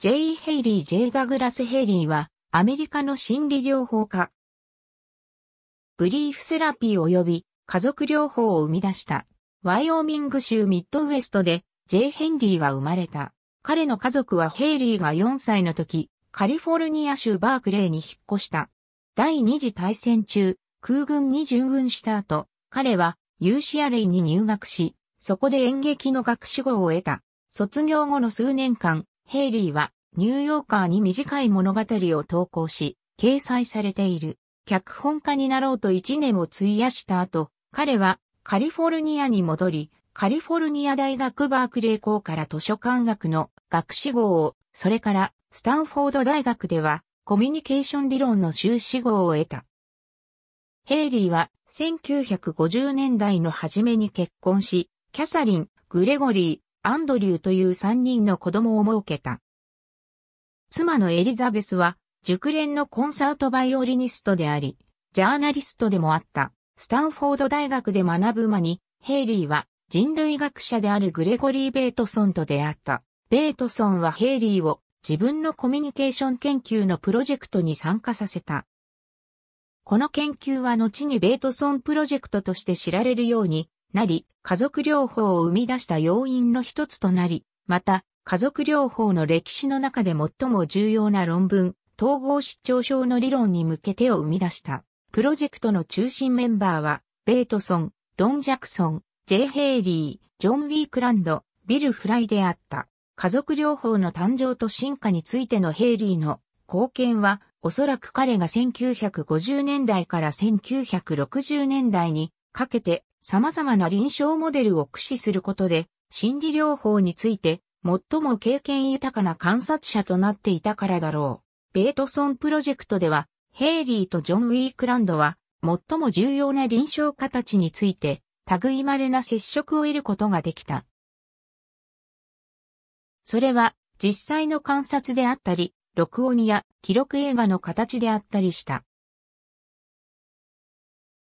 J. ヘイリー J. ダグラス・ヘイリーは、アメリカの心理療法家。ブリーフセラピー及び家族療法を生み出した。ワイオミング州ミッドウェストで J. ヘンリーは生まれた。彼の家族はヘイリーが4歳の時、カリフォルニア州バークレーに引っ越した。第二次大戦中、空軍に従軍した後、彼は u c レ a に入学し、そこで演劇の学士号を得た。卒業後の数年間、ヘイリーはニューヨーカーに短い物語を投稿し、掲載されている。脚本家になろうと1年を費やした後、彼はカリフォルニアに戻り、カリフォルニア大学バークレー校から図書館学の学士号を、それからスタンフォード大学ではコミュニケーション理論の修士号を得た。ヘイリーは1950年代の初めに結婚し、キャサリン、グレゴリー、アンドリューという三人の子供を設けた。妻のエリザベスは、熟練のコンサートバイオリニストであり、ジャーナリストでもあった、スタンフォード大学で学ぶ間に、ヘイリーは人類学者であるグレゴリー・ベートソンと出会った。ベートソンはヘイリーを自分のコミュニケーション研究のプロジェクトに参加させた。この研究は後にベートソンプロジェクトとして知られるようになり、家族療法を生み出した要因の一つとなり、また、家族療法の歴史の中で最も重要な論文、統合失調症の理論に向けてを生み出した。プロジェクトの中心メンバーは、ベートソン、ドン・ジャクソン、ジェイ・ヘイリー、ジョン・ウィークランド、ビル・フライであった。家族療法の誕生と進化についてのヘイリーの貢献は、おそらく彼が1950年代から1960年代にかけて様々な臨床モデルを駆使することで、心理療法について最も経験豊かな観察者となっていたからだろう。ベートソンプロジェクトでは、ヘイリーとジョン・ウィークランドは、最も重要な臨床形について、類まれな接触を得ることができた。それは、実際の観察であったり、録音や記録映画の形であったりした。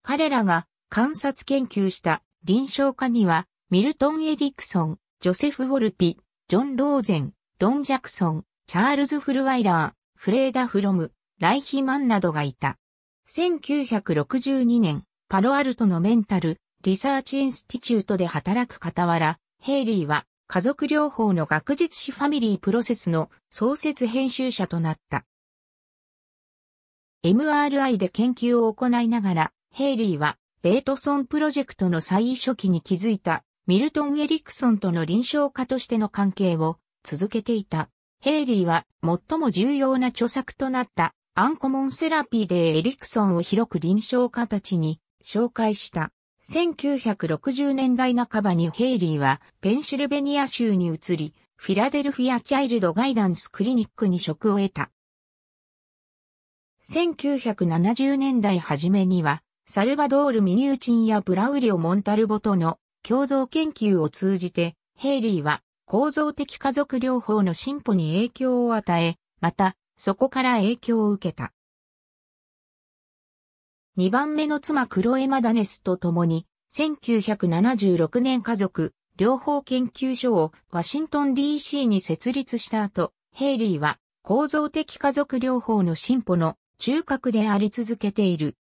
彼らが観察研究した臨床家には、ミルトン・エリクソン、ジョセフ・ウォルピ、ジョン・ローゼン、ドン・ジャクソン、チャールズ・フルワイラー、フレーダ・フロム、ライヒマンなどがいた。1962年、パロアルトのメンタル、リサーチインスティチュートで働く傍ら、ヘイリーは家族療法の学術誌ファミリープロセスの創設編集者となった。MRI で研究を行いながら、ヘイリーはベートソンプロジェクトの最初期に築いたミルトン・エリクソンとの臨床家としての関係を続けていた。ヘイリーは最も重要な著作となったアンコモンセラピーでエリクソンを広く臨床家たちに紹介した。1960年代半ばにヘイリーはペンシルベニア州に移り、フィラデルフィア・チャイルド・ガイダンス・クリニックに職を得た。1970年代初めにはサルバドール・ミニューチンやブラウリオ・モンタルボとの共同研究を通じて、ヘイリーは構造的家族療法の進歩に影響を与え、また、そこから影響を受けた。2番目の妻クロエマダネスと共に、1976年家族、療法研究所をワシントン DC に設立した後、ヘイリーは構造的家族療法の進歩の中核であり続けている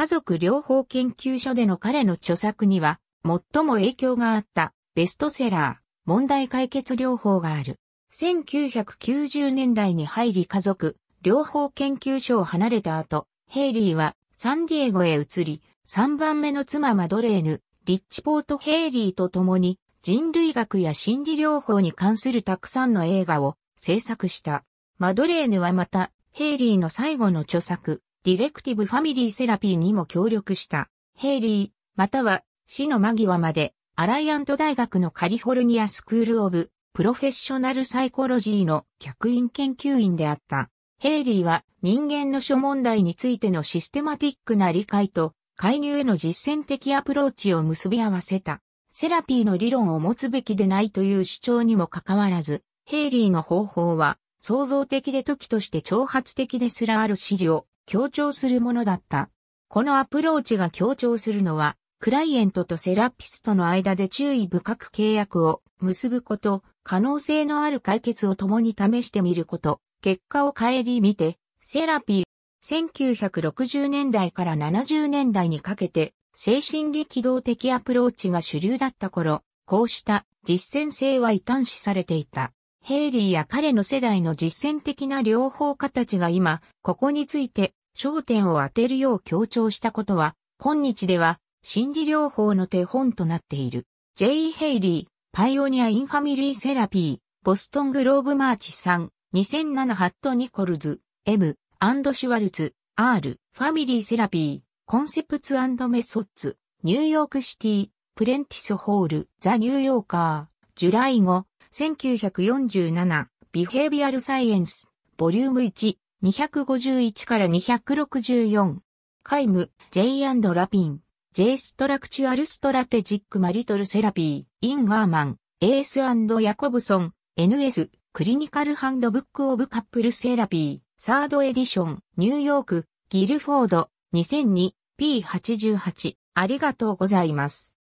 家族療法研究所での彼の著作には、最も影響があったベストセラー、問題解決療法がある。1990年代に入り家族、療法研究所を離れた後、ヘイリーはサンディエゴへ移り、3番目の妻マドレーヌ、リッチポート・ヘイリーと共に人類学や心理療法に関するたくさんの映画を制作した。マドレーヌはまた、ヘイリーの最後の著作、ディレクティブファミリーセラピーにも協力した、ヘイリー、または死の間際まで、アライアント大学のカリフォルニアスクールオブ、プロフェッショナルサイコロジーの客員研究員であった。ヘイリーは人間の諸問題についてのシステマティックな理解と介入への実践的アプローチを結び合わせた。セラピーの理論を持つべきでないという主張にもかかわらず、ヘイリーの方法は創造的で時として挑発的ですらある指示を強調するものだった。このアプローチが強調するのは、クライエントとセラピストの間で注意深く契約を結ぶこと、可能性のある解決を共に試してみること、結果を顧みて、セラピー。1960年代から70年代にかけて、精神力動的アプローチが主流だった頃、こうした実践性は異端視されていた。ヘイリーや彼の世代の実践的な両方家たちが今、ここについて焦点を当てるよう強調したことは、今日では心理療法の手本となっている。J. ヘイリー、パイオニア・インファミリー・セラピー、ボストン・グローブ・マーチさん、2007ハット・ニコルズ、M、アンド・シュワルツ、R、ファミリー・セラピー、コンセプツアンド・メソッツ、ニューヨークシティ、プレンティス・ホール、ザ・ニューヨーカー、ジュライ語、1947、ビヘイビアル・サイエンス、ボリューム1、251から264。イム、J& ラピン、J ストラクチュアルストラテジックマリトルセラピー、インガーマン、エースヤコブソン、NS、クリニカルハンドブックオブカップルセラピー、サードエディション、ニューヨーク、ギルフォード、2002、P88。ありがとうございます。